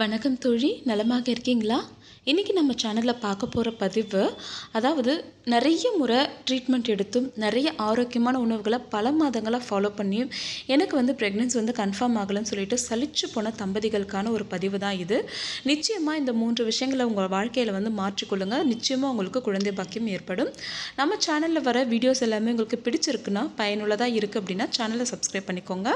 வணக்கம் தோழி நலமாக இருக்கீங்களா இன்றைக்கி நம்ம சேனலில் பார்க்க போகிற பதிவு அதாவது நிறைய முறை ட்ரீட்மெண்ட் எடுத்தும் நிறைய ஆரோக்கியமான உணவுகளை பல மாதங்களாக ஃபாலோ பண்ணியும் எனக்கு வந்து ப்ரெக்னென்சி வந்து கன்ஃபார்ம் ஆகலைன்னு சொல்லிட்டு சளிச்சு போன தம்பதிகளுக்கான ஒரு பதிவு தான் இது நிச்சயமாக இந்த மூன்று விஷயங்களை உங்கள் வாழ்க்கையில் வந்து மாற்றிக்கொள்ளுங்க நிச்சயமாக உங்களுக்கு குழந்தை பாக்கியம் ஏற்படும் நம்ம சேனலில் வர வீடியோஸ் எல்லாமே உங்களுக்கு பிடிச்சிருக்குன்னா பயனுள்ளதாக இருக்குது அப்படின்னா சேனலை சப்ஸ்கிரைப் பண்ணிக்கோங்க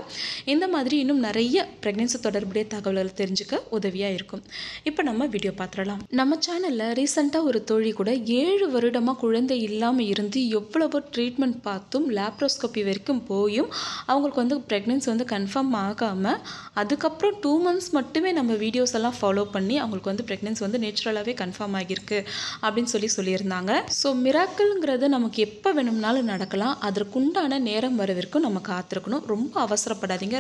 இந்த மாதிரி இன்னும் நிறைய ப்ரெக்னென்சி தொடர்புடைய தகவல்கள் தெரிஞ்சுக்க உதவி உதவியாக இருக்கும் இப்போ நம்ம வீடியோ பார்த்துடலாம் நம்ம சேனலில் ரீசெண்டாக ஒரு தோழி கூட ஏழு வருடமாக குழந்தை இல்லாமல் இருந்து எவ்வளவோ ட்ரீட்மெண்ட் பார்த்தும் லேப்ரோஸ்கோப்பி வரைக்கும் போயும் அவங்களுக்கு வந்து ப்ரெக்னென்சி வந்து கன்ஃபார்ம் ஆகாமல் அதுக்கப்புறம் டூ மந்த்ஸ் மட்டுமே நம்ம வீடியோஸ் எல்லாம் ஃபாலோ பண்ணி அவங்களுக்கு வந்து ப்ரெக்னென்சி வந்து நேச்சுரலாகவே கன்ஃபார்ம் ஆகியிருக்கு அப்படின்னு சொல்லி சொல்லியிருந்தாங்க ஸோ மிராக்கிள்ங்கிறது நமக்கு எப்போ வேணும்னாலும் நடக்கலாம் அதற்குண்டான நேரம் வர வரைக்கும் நம்ம காத்திருக்கணும் ரொம்ப அவசரப்படாதீங்க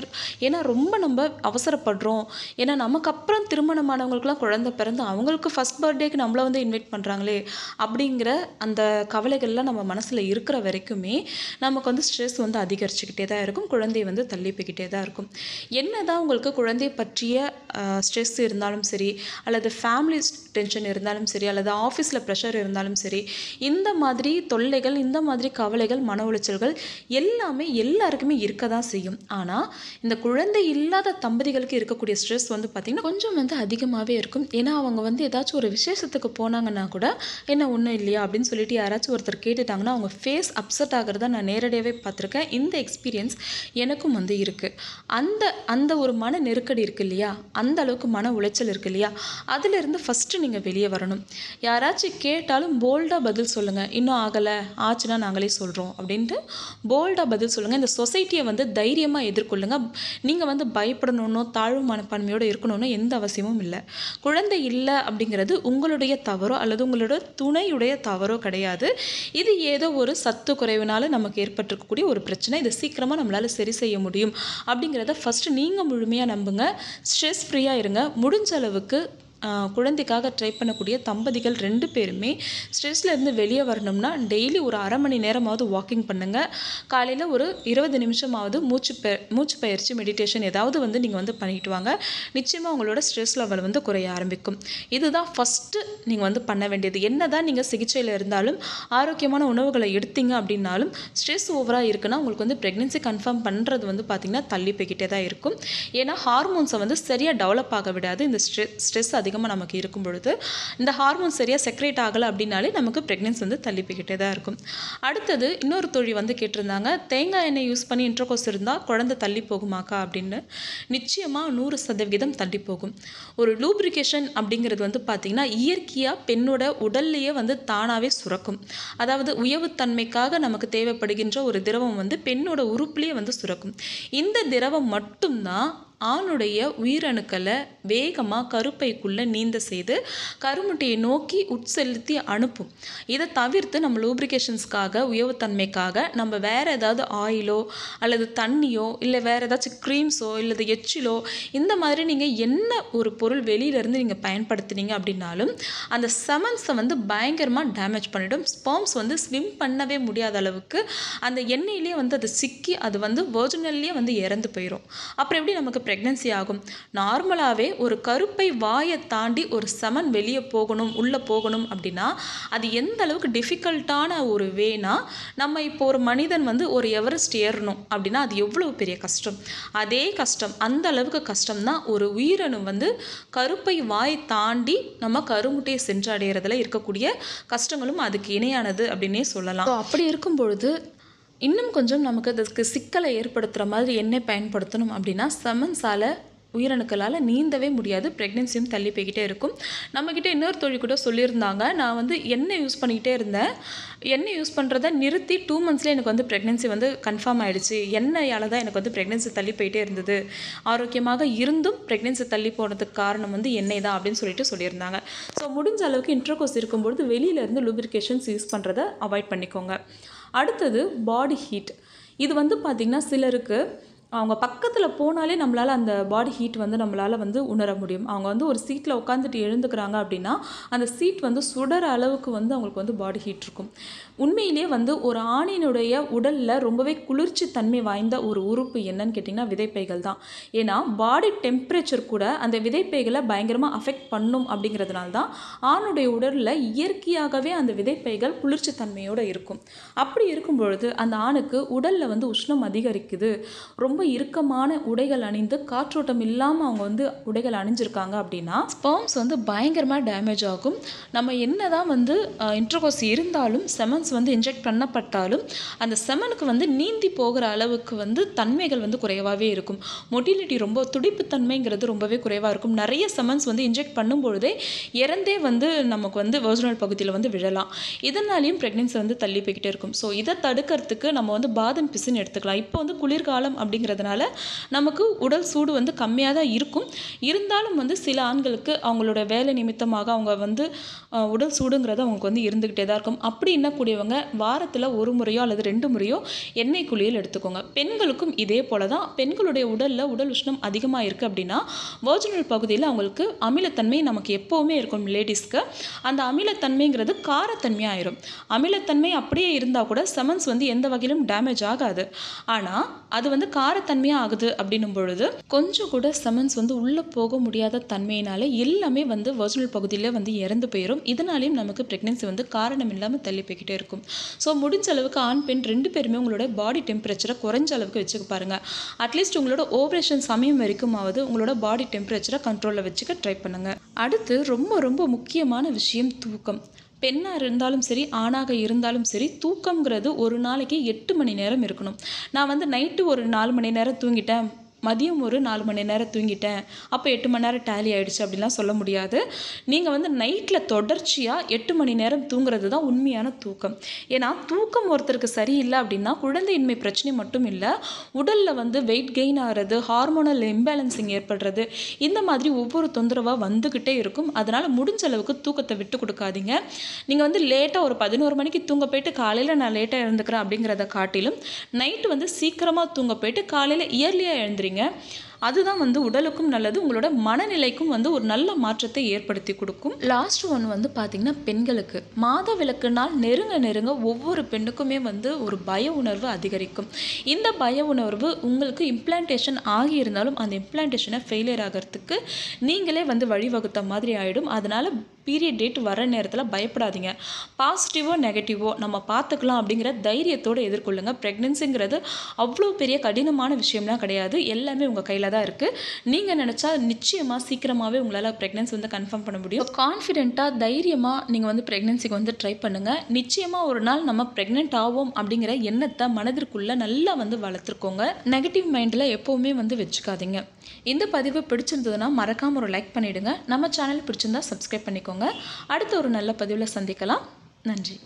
ஏன்னா ரொம்ப நம்ம அவசரப்படுறோம் ஏன்னா நமக்கு அப்புறம் அப்புறம் திருமணமானவங்களுக்குலாம் குழந்த பிறந்து அவங்களுக்கு ஃபஸ்ட் பர்த்டேக்கு நம்மளை வந்து இன்வைட் பண்ணுறாங்களே அப்படிங்கிற அந்த கவலைகள்லாம் நம்ம மனசில் இருக்கிற வரைக்குமே நமக்கு வந்து ஸ்ட்ரெஸ் வந்து அதிகரிச்சுக்கிட்டே தான் இருக்கும் குழந்தை வந்து தள்ளி போய்கிட்டே தான் இருக்கும் என்ன தான் உங்களுக்கு குழந்தை பற்றிய ஸ்ட்ரெஸ் இருந்தாலும் சரி அல்லது ஃபேமிலி டென்ஷன் இருந்தாலும் சரி அல்லது ஆஃபீஸில் ப்ரெஷர் இருந்தாலும் சரி இந்த மாதிரி தொல்லைகள் இந்த மாதிரி கவலைகள் மன உளைச்சல்கள் எல்லாமே எல்லாருக்குமே இருக்க தான் செய்யும் ஆனால் இந்த குழந்தை இல்லாத தம்பதிகளுக்கு இருக்கக்கூடிய ஸ்ட்ரெஸ் வந்து பார்த்திங்கன்னா கொஞ்சம் கொஞ்சம் வந்து அதிகமாகவே இருக்கும் ஏன்னா அவங்க வந்து ஏதாச்சும் ஒரு விசேஷத்துக்கு போனாங்கன்னா கூட என்ன ஒன்றும் இல்லையா அப்படின்னு சொல்லிட்டு யாராச்சும் ஒருத்தர் கேட்டுட்டாங்கன்னா அவங்க ஃபேஸ் அப்செட் ஆகிறத நான் நேரடியாகவே பார்த்துருக்கேன் இந்த எக்ஸ்பீரியன்ஸ் எனக்கும் வந்து இருக்குது அந்த அந்த ஒரு மன நெருக்கடி இருக்கு இல்லையா அந்த அளவுக்கு மன உளைச்சல் இருக்கு இல்லையா அதிலிருந்து ஃபஸ்ட்டு நீங்கள் வெளியே வரணும் யாராச்சும் கேட்டாலும் போல்டாக பதில் சொல்லுங்கள் இன்னும் ஆகலை ஆச்சுன்னா நாங்களே சொல்கிறோம் அப்படின்ட்டு போல்டாக பதில் சொல்லுங்கள் இந்த சொசைட்டியை வந்து தைரியமாக எதிர்கொள்ளுங்கள் நீங்கள் வந்து பயப்படணுன்னோ தாழ்வு மனப்பான்மையோடு இருக்கணும்னு எந்த அவசியமும் இல்லை குழந்தை இல்லை அப்படிங்கிறது உங்களுடைய தவறோ அல்லது உங்களோட துணையுடைய தவறோ கிடையாது இது ஏதோ ஒரு சத்து குறைவினால நமக்கு ஏற்பட்டிருக்கக்கூடிய ஒரு பிரச்சனை இதை சீக்கிரமாக நம்மளால் சரி செய்ய முடியும் அப்படிங்கிறத ஃபஸ்ட்டு நீங்கள் முழுமையாக நம்புங்க ஸ்ட்ரெஸ் ஃப்ரீயாக இருங்க முடிஞ்ச அளவுக்கு குழந்தைக்காக ட்ரை பண்ணக்கூடிய தம்பதிகள் ரெண்டு பேருமே ஸ்ட்ரெஸ்லேருந்து வெளியே வரணும்னா டெய்லி ஒரு அரை மணி நேரமாவது வாக்கிங் பண்ணுங்கள் காலையில் ஒரு இருபது நிமிஷமாவது மூச்சு மூச்சு பயிற்சி மெடிடேஷன் ஏதாவது வந்து நீங்கள் வந்து பண்ணிட்டு வாங்க நிச்சயமாக உங்களோட ஸ்ட்ரெஸ் லெவல் வந்து குறைய ஆரம்பிக்கும் இதுதான் ஃபஸ்ட்டு நீங்கள் வந்து பண்ண வேண்டியது என்ன தான் நீங்கள் சிகிச்சையில் இருந்தாலும் ஆரோக்கியமான உணவுகளை எடுத்தீங்க அப்படின்னாலும் ஸ்ட்ரெஸ் ஓவராக இருக்குன்னா உங்களுக்கு வந்து ப்ரெக்னென்சி கன்ஃபார்ம் பண்ணுறது வந்து பார்த்திங்கன்னா தள்ளி போய்கிட்டே தான் இருக்கும் ஏன்னா ஹார்மோன்ஸை வந்து சரியாக டெவலப் ஆக விடாது இந்த ஸ்ட்ரெஸ் ஸ்ட்ரெஸ் அதிகம் அதிகமாக நமக்கு இருக்கும் பொழுது இந்த ஹார்மோன் சரியாக செக்ரேட் ஆகலை அப்படின்னாலே நமக்கு ப்ரெக்னென்சி வந்து தள்ளிப்பிக்கிட்டே தான் இருக்கும் அடுத்தது இன்னொரு தொழில் வந்து கேட்டிருந்தாங்க தேங்காய் எண்ணெய் யூஸ் பண்ணி இன்ட்ரகோஸ் இருந்தால் குழந்தை தள்ளி போகுமாக்கா அப்படின்னு நிச்சயமாக நூறு சதவிகிதம் தள்ளி போகும் ஒரு லூப்ரிகேஷன் அப்படிங்கிறது வந்து பார்த்திங்கன்னா இயற்கையாக பெண்ணோட உடல்லையே வந்து தானாகவே சுரக்கும் அதாவது தன்மைக்காக நமக்கு தேவைப்படுகின்ற ஒரு திரவம் வந்து பெண்ணோட உறுப்புலேயே வந்து சுரக்கும் இந்த திரவம் மட்டும்தான் ஆணுடைய உயிரணுக்களை வேகமாக கருப்பைக்குள்ளே நீந்த செய்து கருமுட்டையை நோக்கி உட்செலுத்தி அனுப்பும் இதை தவிர்த்து நம்ம லூப்ரிகேஷன்ஸ்க்காக உயவுத்தன்மைக்காக நம்ம வேறு ஏதாவது ஆயிலோ அல்லது தண்ணியோ இல்லை வேறு ஏதாச்சும் க்ரீம்ஸோ இல்லை எச்சிலோ இந்த மாதிரி நீங்கள் என்ன ஒரு பொருள் வெளியிலேருந்து நீங்கள் பயன்படுத்துனீங்க அப்படின்னாலும் அந்த செமன்ஸை வந்து பயங்கரமாக டேமேஜ் பண்ணிவிடும் ஸ்பம்ஸ் வந்து ஸ்விம் பண்ணவே முடியாத அளவுக்கு அந்த எண்ணெயிலே வந்து அது சிக்கி அது வந்து வேர்ஜினல்லே வந்து இறந்து போயிடும் அப்புறம் எப்படி நமக்கு ப்ரெக்னன்சி ஆகும் நார்மலாகவே ஒரு கருப்பை வாயை தாண்டி ஒரு செமன் வெளியே போகணும் உள்ளே போகணும் அப்படின்னா அது எந்த அளவுக்கு டிஃபிகல்ட்டான ஒரு வேனா நம்ம இப்போ ஒரு மனிதன் வந்து ஒரு எவரெஸ்ட் ஏறணும் அப்படின்னா அது எவ்வளோ பெரிய கஷ்டம் அதே கஷ்டம் அந்த அளவுக்கு கஷ்டம் தான் ஒரு உயிரணு வந்து கருப்பை வாய் தாண்டி நம்ம கருமுட்டையை சென்றடைகிறதுல இருக்கக்கூடிய கஷ்டங்களும் அதுக்கு இணையானது அப்படின்னே சொல்லலாம் அப்படி இருக்கும் பொழுது இன்னும் கொஞ்சம் நமக்கு அதுக்கு சிக்கலை ஏற்படுத்துகிற மாதிரி என்ன பயன்படுத்தணும் அப்படின்னா சமன்ஸால் உயிரணுக்களால் நீந்தவே முடியாது ப்ரெக்னென்சியும் தள்ளி போய்கிட்டே இருக்கும் நம்மக்கிட்ட இன்னொரு தொழில் கூட சொல்லியிருந்தாங்க நான் வந்து எண்ணெய் யூஸ் பண்ணிக்கிட்டே இருந்தேன் எண்ணெய் யூஸ் பண்ணுறத நிறுத்தி டூ மந்த்ஸ்லேயே எனக்கு வந்து ப்ரெக்னென்சி வந்து கன்ஃபார்ம் ஆகிடுச்சு எண்ணெயால் தான் எனக்கு வந்து ப்ரெக்னென்சி தள்ளி போயிட்டே இருந்தது ஆரோக்கியமாக இருந்தும் ப்ரெக்னென்சி தள்ளி போனதுக்கு காரணம் வந்து எண்ணெய் தான் அப்படின்னு சொல்லிட்டு சொல்லியிருந்தாங்க ஸோ முடிஞ்ச அளவுக்கு இன்ட்ரோகோஸ் இருக்கும்பொழுது வெளியிலேருந்து லூப்ரிகேஷன்ஸ் யூஸ் பண்ணுறதை அவாய்ட் பண்ணிக்கோங்க அடுத்தது பாடி ஹீட் இது வந்து பார்த்திங்கன்னா சிலருக்கு அவங்க பக்கத்தில் போனாலே நம்மளால் அந்த பாடி ஹீட் வந்து நம்மளால் வந்து உணர முடியும் அவங்க வந்து ஒரு சீட்டில் உட்காந்துட்டு எழுந்துக்கிறாங்க அப்படின்னா அந்த சீட் வந்து சுடற அளவுக்கு வந்து அவங்களுக்கு வந்து பாடி ஹீட் இருக்கும் உண்மையிலேயே வந்து ஒரு ஆணினுடைய உடலில் ரொம்பவே குளிர்ச்சி தன்மை வாய்ந்த ஒரு உறுப்பு என்னன்னு கேட்டிங்கன்னா விதைப்பைகள் தான் ஏன்னா பாடி டெம்பரேச்சர் கூட அந்த விதைப்பைகளை பயங்கரமாக அஃபெக்ட் பண்ணும் அப்படிங்கிறதுனால தான் ஆணுடைய உடலில் இயற்கையாகவே அந்த விதைப்பைகள் குளிர்ச்சி தன்மையோடு இருக்கும் அப்படி இருக்கும் பொழுது அந்த ஆணுக்கு உடலில் வந்து உஷ்ணம் அதிகரிக்குது ரொம்ப ரொம்ப இறுக்கமான உடைகள் அணிந்து காற்றோட்டம் இல்லாமல் அவங்க வந்து உடைகள் அணிஞ்சிருக்காங்க அப்படின்னா ஸ்பேம்ஸ் வந்து பயங்கரமாக டேமேஜ் ஆகும் நம்ம என்ன தான் வந்து இன்ட்ரோகோஸ் இருந்தாலும் செமன்ஸ் வந்து இன்ஜெக்ட் பண்ணப்பட்டாலும் அந்த செமனுக்கு வந்து நீந்தி போகிற அளவுக்கு வந்து தன்மைகள் வந்து குறைவாகவே இருக்கும் மொட்டிலிட்டி ரொம்ப துடிப்பு தன்மைங்கிறது ரொம்பவே குறைவாக இருக்கும் நிறைய செமன்ஸ் வந்து இன்ஜெக்ட் பொழுதே இறந்தே வந்து நமக்கு வந்து வேர்ஜினல் பகுதியில் வந்து விழலாம் இதனாலையும் ப்ரெக்னென்சி வந்து தள்ளி போய்கிட்டே இருக்கும் ஸோ இதை தடுக்கிறதுக்கு நம்ம வந்து பாதம் பிசுன்னு எடுத்துக்கலாம் இப்போ வந்து குளிர்காலம் அப்படிங்கிற அப்படிங்கிறதுனால நமக்கு உடல் சூடு வந்து கம்மியாக தான் இருக்கும் இருந்தாலும் வந்து சில ஆண்களுக்கு அவங்களோட வேலை நிமித்தமாக அவங்க வந்து உடல் சூடுங்கிறது அவங்களுக்கு வந்து இருந்துக்கிட்டே தான் இருக்கும் அப்படி என்னக்கூடியவங்க வாரத்தில் ஒரு முறையோ அல்லது ரெண்டு முறையோ எண்ணெய் குளியல் எடுத்துக்கோங்க பெண்களுக்கும் இதே போல தான் பெண்களுடைய உடலில் உடல் உஷ்ணம் அதிகமாக இருக்குது அப்படின்னா வேர்ஜினல் பகுதியில் அவங்களுக்கு அமிலத்தன்மை நமக்கு எப்போவுமே இருக்கும் லேடிஸ்க்கு அந்த அமிலத்தன்மைங்கிறது காரத்தன்மையாக ஆயிரும் அமிலத்தன்மை அப்படியே இருந்தால் கூட செமன்ஸ் வந்து எந்த வகையிலும் டேமேஜ் ஆகாது ஆனால் அது வந்து கார காரத்தன்மையாக ஆகுது அப்படின்னும் பொழுது கொஞ்சம் கூட செமன்ஸ் வந்து உள்ளே போக முடியாத தன்மையினால எல்லாமே வந்து வர்ஜினல் பகுதியில் வந்து இறந்து போயிடும் இதனாலையும் நமக்கு ப்ரெக்னென்சி வந்து காரணம் இல்லாமல் தள்ளி போய்கிட்டே இருக்கும் ஸோ முடிஞ்ச அளவுக்கு ஆண் பெண் ரெண்டு பேருமே உங்களோட பாடி டெம்பரேச்சரை குறைஞ்ச அளவுக்கு வச்சுக்க பாருங்கள் அட்லீஸ்ட் உங்களோட ஓவரேஷன் சமயம் வரைக்குமாவது உங்களோட பாடி டெம்பரேச்சரை கண்ட்ரோலில் வச்சுக்க ட்ரை பண்ணுங்கள் அடுத்து ரொம்ப ரொம்ப முக்கியமான விஷயம் தூக்கம் பெண்ணாக இருந்தாலும் சரி ஆணாக இருந்தாலும் சரி தூக்கங்கிறது ஒரு நாளைக்கு எட்டு மணி நேரம் இருக்கணும் நான் வந்து நைட்டு ஒரு நாலு மணி நேரம் தூங்கிட்டேன் மதியம் ஒரு நாலு மணி நேரம் தூங்கிட்டேன் அப்போ எட்டு மணி நேரம் டேலி ஆகிடுச்சு அப்படிலாம் சொல்ல முடியாது நீங்கள் வந்து நைட்டில் தொடர்ச்சியாக எட்டு மணி நேரம் தூங்குறது தான் உண்மையான தூக்கம் ஏன்னா தூக்கம் ஒருத்தருக்கு சரியில்லை அப்படின்னா குழந்தையின்மை பிரச்சனை மட்டும் இல்லை உடலில் வந்து வெயிட் கெயின் ஆகிறது ஹார்மோனல் இம்பேலன்சிங் ஏற்படுறது இந்த மாதிரி ஒவ்வொரு தொந்தரவாக வந்துக்கிட்டே இருக்கும் அதனால் முடிஞ்ச அளவுக்கு தூக்கத்தை விட்டு கொடுக்காதீங்க நீங்கள் வந்து லேட்டாக ஒரு பதினோரு மணிக்கு தூங்க போயிட்டு காலையில் நான் லேட்டாக இருந்துக்கிறேன் அப்படிங்கிறத காட்டிலும் நைட்டு வந்து சீக்கிரமாக தூங்க போயிட்டு காலையில் இயர்லியாக எழுந்துறீங்க செய்யுங்க அதுதான் வந்து உடலுக்கும் நல்லது உங்களோட மனநிலைக்கும் வந்து ஒரு நல்ல மாற்றத்தை ஏற்படுத்தி கொடுக்கும் லாஸ்ட் ஒன் வந்து பார்த்திங்கன்னா பெண்களுக்கு மாத விளக்கு நாள் நெருங்க நெருங்க ஒவ்வொரு பெண்ணுக்குமே வந்து ஒரு பய உணர்வு அதிகரிக்கும் இந்த பய உணர்வு உங்களுக்கு இம்ப்ளான்டேஷன் ஆகியிருந்தாலும் அந்த இம்ப்ளான்டேஷனை ஃபெயிலியர் ஆகிறதுக்கு நீங்களே வந்து வழிவகுத்த மாதிரி ஆகிடும் அதனால் பீரியட் டேட் வர நேரத்தில் பயப்படாதீங்க பாசிட்டிவோ நெகட்டிவோ நம்ம பார்த்துக்கலாம் அப்படிங்கிற தைரியத்தோடு எதிர்கொள்ளுங்க ப்ரெக்னென்சிங்கிறது அவ்வளோ பெரிய கடினமான விஷயம்லாம் கிடையாது எல்லாமே உங்கள் கையில் தான் இருக்குது நீங்கள் நினச்சா நிச்சயமாக சீக்கிரமாகவே உங்களால் ப்ரெக்னென்சி வந்து கன்ஃபார்ம் பண்ண முடியும் கான்ஃபிடென்ட்டாக தைரியமாக நீங்கள் வந்து ப்ரெக்னென்சிக்கு வந்து ட்ரை பண்ணுங்கள் நிச்சயமாக ஒரு நாள் நம்ம ப்ரெக்னென்ட் ஆகும் அப்படிங்கிற எண்ணத்தை மனதிற்குள்ளே நல்லா வந்து வளர்த்துருக்கோங்க நெகட்டிவ் மைண்டில் எப்போவுமே வந்து வச்சுக்காதீங்க இந்த பதிவு பிடிச்சிருந்ததுன்னா மறக்காமல் ஒரு லைக் பண்ணிவிடுங்க நம்ம சேனல் பிடிச்சிருந்தா சப்ஸ்கிரைப் பண்ணிக்கோங்க வச்சுக்கோங்க அடுத்து ஒரு நல்ல பதிவில் சந்திக்கலாம் நன்றி